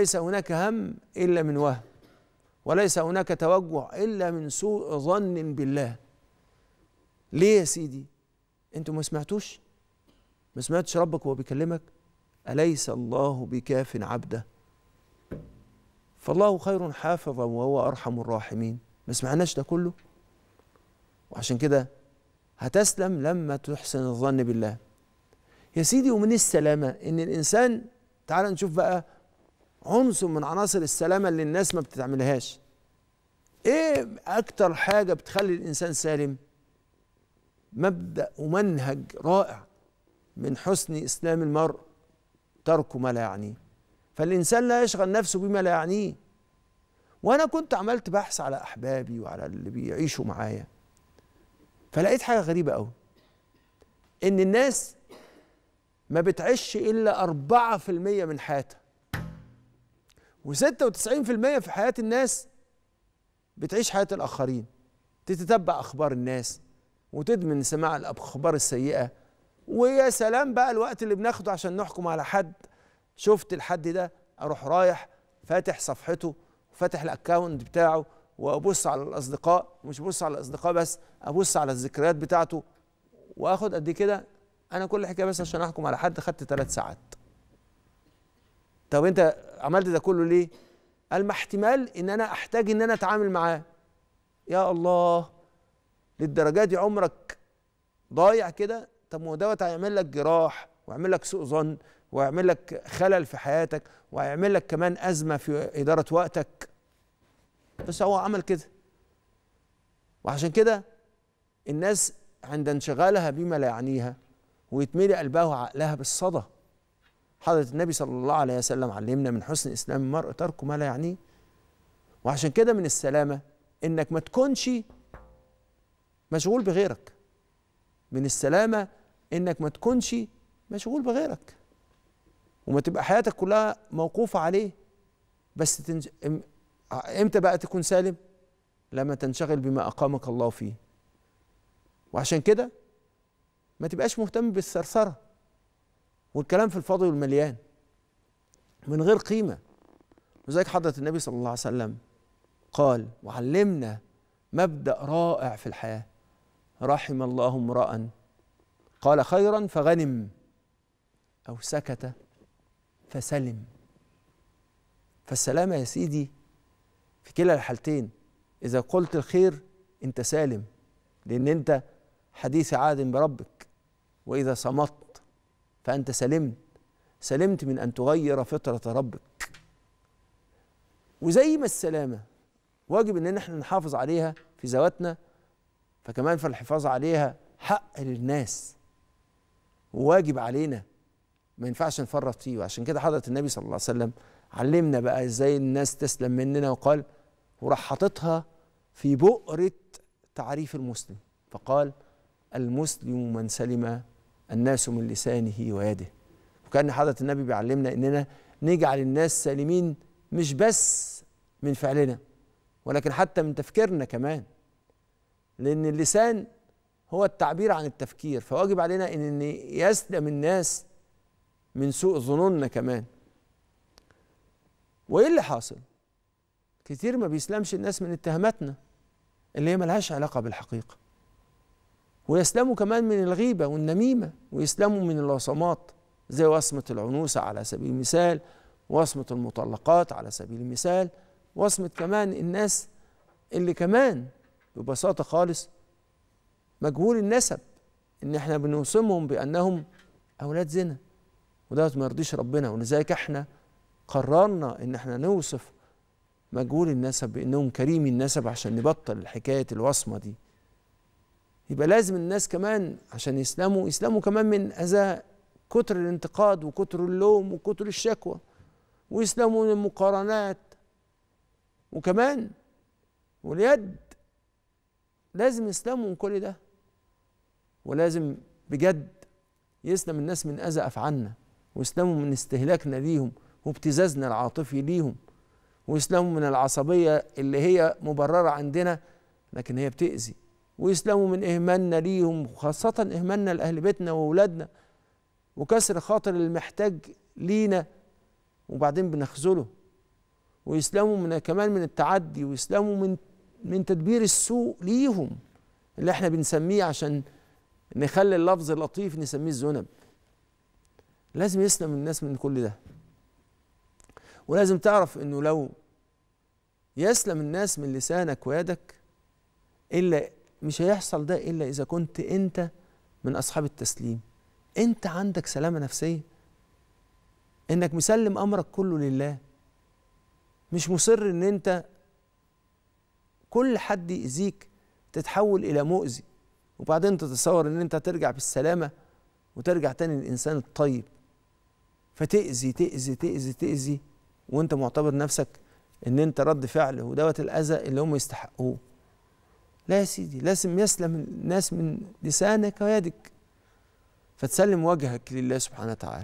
ليس هناك هم إلا من وهم وليس هناك توجع إلا من سوء ظن بالله ليه يا سيدي أنتم ما سمعتوش ما سمعتش ربك وهو بيكلمك أليس الله بكاف عبده فالله خير حافظا وهو أرحم الراحمين ما سمعناش ده كله وعشان كده هتسلم لما تحسن الظن بالله يا سيدي ومن السلامة إن الإنسان تعال نشوف بقى عنصر من عناصر السلامه اللي الناس ما بتتعملهاش ايه اكتر حاجه بتخلي الانسان سالم مبدا ومنهج رائع من حسن اسلام المرء ترك ما لا يعنيه فالانسان لا يشغل نفسه بما لا يعنيه وانا كنت عملت بحث على احبابي وعلى اللي بيعيشوا معايا فلقيت حاجه غريبه قوي ان الناس ما بتعيش الا 4% من حياتها و96% في حياة الناس بتعيش حياة الآخرين تتتبع أخبار الناس وتدمن سماع الأخبار السيئة ويا سلام بقى الوقت اللي بناخده عشان نحكم على حد شفت الحد ده أروح رايح فاتح صفحته وفاتح الأكاونت بتاعه وأبص على الأصدقاء مش بص على الأصدقاء بس أبص على الذكريات بتاعته وآخد قد كده أنا كل حكاية بس عشان أحكم على حد خدت ثلاث ساعات طب انت عملت ده كله ليه قال ما احتمال ان انا احتاج ان انا اتعامل معاه يا الله للدرجه دي عمرك ضايع كده طب ما هو دوت هيعمل لك جراح ويعمل لك سوء ظن ويعمل لك خلل في حياتك وهيعمل لك كمان ازمه في اداره وقتك بس هو عمل كده وعشان كده الناس عند انشغالها بما لا يعنيها ويتملي قلبها وعقلها بالصدى حضرة النبي صلى الله عليه وسلم علمنا من حسن إسلام المرء ترك ما لا يعنيه وعشان كده من السلامة إنك ما تكونش مشغول بغيرك من السلامة إنك ما تكونش مشغول بغيرك وما تبقى حياتك كلها موقوفة عليه بس تنج... إمتى بقى تكون سالم؟ لما تنشغل بما أقامك الله فيه وعشان كده ما تبقاش مهتم بالثرثرة والكلام في الفاضي والمليان من غير قيمة لذلك حضرة النبي صلى الله عليه وسلم قال وعلمنا مبدأ رائع في الحياة رحم الله امرأ قال خيرا فغنم أو سكت فسلم فالسلامة يا سيدي في كلا الحالتين إذا قلت الخير أنت سالم لأن أنت حديث عهد بربك وإذا صمت فأنت سلمت سلمت من أن تغير فطرة ربك وزي ما السلامة واجب أن إحنا نحافظ عليها في ذواتنا فكمان فالحفاظ عليها حق للناس وواجب علينا ما ينفعش نفرط فيه وعشان كده حضرة النبي صلى الله عليه وسلم علمنا بقى ازاي الناس تسلم مننا وقال وراح حاططها في بؤرة تعريف المسلم فقال المسلم من سلم الناس من لسانه ويده وكان حضرة النبي بيعلمنا اننا نجعل الناس سالمين مش بس من فعلنا ولكن حتى من تفكيرنا كمان لان اللسان هو التعبير عن التفكير فواجب علينا ان يسلم الناس من سوء ظنوننا كمان وايه اللي حاصل كتير ما بيسلمش الناس من اتهاماتنا اللي هي ملهاش علاقه بالحقيقه ويسلموا كمان من الغيبة والنميمة ويسلموا من الوصمات زي وصمة العنوسة على سبيل المثال وصمة المطلقات على سبيل المثال وصمة كمان الناس اللي كمان ببساطة خالص مجهول النسب ان احنا بنوصمهم بانهم اولاد زنا وده ما يرضيش ربنا ولذلك احنا قررنا ان احنا نوصف مجهول النسب بانهم كريم النسب عشان نبطل حكايه الوصمه دي يبقى لازم الناس كمان عشان يسلموا يسلموا كمان من أذى كتر الانتقاد وكتر اللوم وكتر الشكوى ويسلموا من المقارنات وكمان واليد لازم يسلموا من كل ده ولازم بجد يسلم الناس من أذى أفعالنا ويسلموا من استهلاكنا ليهم وابتزازنا العاطفي ليهم ويسلموا من العصبية اللي هي مبررة عندنا لكن هي بتأذي ويسلموا من إهمالنا ليهم خاصة إهمالنا لأهل بيتنا وأولادنا وكسر خاطر المحتاج لينا وبعدين بنخذله ويسلموا من كمان من التعدي ويسلموا من من تدبير السوء ليهم اللي احنا بنسميه عشان نخلي اللفظ اللطيف نسميه الذنب لازم يسلم الناس من كل ده ولازم تعرف انه لو يسلم الناس من لسانك ويدك الا مش هيحصل ده إلا إذا كنت أنت من أصحاب التسليم أنت عندك سلامة نفسية إنك مسلم أمرك كله لله مش مصر إن أنت كل حد يأذيك تتحول إلى مؤذي وبعدين تتصور إن أنت ترجع بالسلامة وترجع تاني للإنسان الطيب فتأذي تأذي تأذي تأذي وأنت معتبر نفسك إن أنت رد فعل ودوت الأذى اللي هم يستحقوه لا يا سيدي لازم يسلم الناس من لسانك ويدك فتسلم وجهك لله سبحانه وتعالى